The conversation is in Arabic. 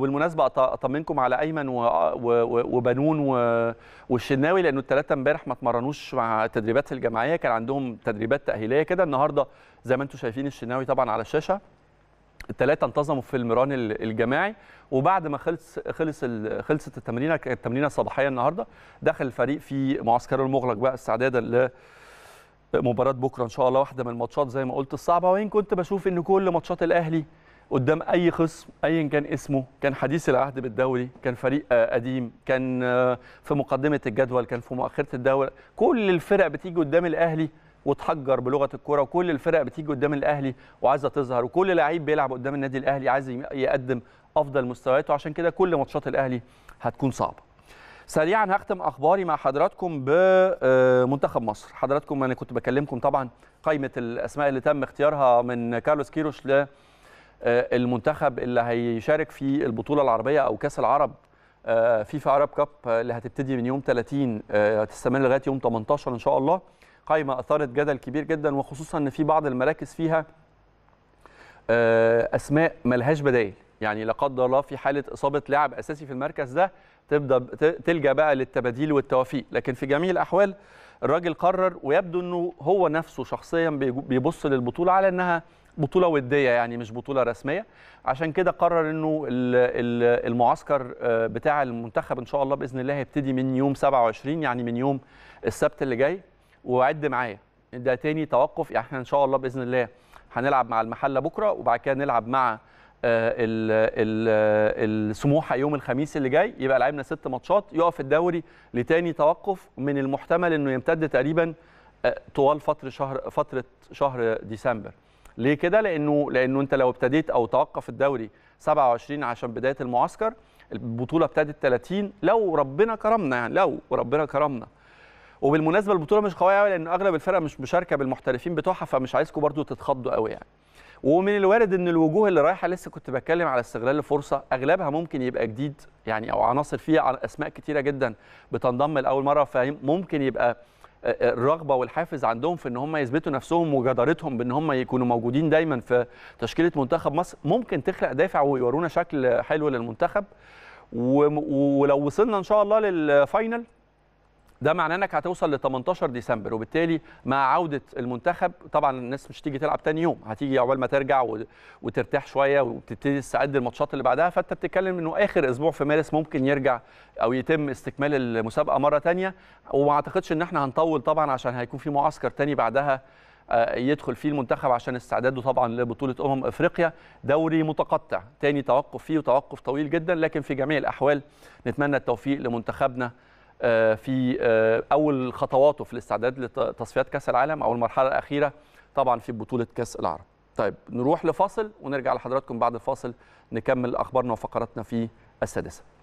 وبالمناسبه اطمنكم على ايمن وبنون والشناوي لانه الثلاثه امبارح ما اتمرنوش مع التدريبات في الجماعيه كان عندهم تدريبات تاهيليه كده النهارده زي ما انتم شايفين الشناوي طبعا على الشاشه الثلاثه انتظموا في المران الجماعي وبعد ما خلص خلص خلصت التمرينه كانت التمرينه الصباحيه النهارده دخل الفريق في معسكره المغلق بقى استعدادا ل مباراه بكره ان شاء الله واحده من الماتشات زي ما قلت الصعبه وان كنت بشوف ان كل ماتشات الاهلي قدام اي خصم ايا كان اسمه كان حديث العهد بالدوري كان فريق آه، قديم كان آه، في مقدمه الجدول كان في مؤخره الدوري كل الفرق بتيجي قدام الاهلي وتحجر بلغه الكوره وكل الفرق بتيجي قدام الاهلي وعايزه تظهر وكل لعيب بيلعب قدام النادي الاهلي عايز يقدم افضل مستوياته عشان كده كل ماتشات الاهلي هتكون صعبه سريعا هختم اخباري مع حضراتكم بمنتخب آه، مصر حضراتكم انا كنت بكلمكم طبعا قائمه الاسماء اللي تم اختيارها من كارلوس كيروش ل آه، المنتخب اللي هيشارك في البطوله العربيه او كاس العرب آه، فيفا عرب كاب آه، اللي هتبتدي من يوم 30 هتستمر لغايه يوم 18 ان شاء الله قائمه اثارت جدل كبير جدا وخصوصا ان في بعض المراكز فيها اسماء ملهاش بدائل يعني لا قدر الله في حاله اصابه لاعب اساسي في المركز ده تبدا تلجا بقى للتباديل والتوافيق لكن في جميع الاحوال الراجل قرر ويبدو انه هو نفسه شخصيا بيبص للبطوله على انها بطوله وديه يعني مش بطوله رسميه عشان كده قرر انه المعسكر آه، بتاع المنتخب ان شاء الله باذن الله هيبتدي من يوم 27 يعني من يوم السبت اللي جاي وعد معايا ده تاني توقف يعني احنا ان شاء الله باذن الله هنلعب مع المحله بكره وبعد كده نلعب مع آه، السموحه يوم الخميس اللي جاي يبقى لعبنا ست ماتشات يقف الدوري لتاني توقف من المحتمل انه يمتد تقريبا آه، طوال فتره شهر فتره شهر ديسمبر ليه كده لانه لانه انت لو ابتديت او توقف الدوري 27 عشان بدايه المعسكر البطوله ابتدت 30 لو ربنا كرمنا يعني لو ربنا كرمنا وبالمناسبه البطوله مش قويه قوي لان اغلب الفرق مش مشاركه بالمحترفين بتوعها فمش عايزكم برضو تتخضوا قوي يعني ومن الوارد ان الوجوه اللي رايحه لسه كنت بتكلم على استغلال الفرصه اغلبها ممكن يبقى جديد يعني او عناصر فيها اسماء كتيره جدا بتنضم لاول مره فممكن يبقى آه، آه، الرغبه والحافز عندهم في ان هم يثبتوا نفسهم وجدارتهم بان هم يكونوا موجودين دايما في تشكيله منتخب مصر ممكن تخلق دافع ويورونا شكل حلو للمنتخب ولو وصلنا ان شاء الله للفاينل ده معناه انك هتوصل ل 18 ديسمبر وبالتالي مع عوده المنتخب طبعا الناس مش تيجي تلعب تاني يوم هتيجي عقبال ما ترجع وترتاح شويه وتبتدي تستعد الماتشات اللي بعدها فانت بتتكلم انه اخر اسبوع في مارس ممكن يرجع او يتم استكمال المسابقه مره تانية وما اعتقدش ان احنا هنطول طبعا عشان هيكون في معسكر تاني بعدها آه، يدخل فيه المنتخب عشان استعداده طبعا لبطوله امم افريقيا دوري متقطع تاني توقف فيه وتوقف طويل جدا لكن في جميع الاحوال نتمنى التوفيق لمنتخبنا آه، في آه، اول خطواته في الاستعداد لتصفيات كاس العالم او المرحله الاخيره طبعا في بطوله كاس العرب طيب نروح لفاصل ونرجع لحضراتكم بعد الفاصل نكمل اخبارنا وفقراتنا في السادسه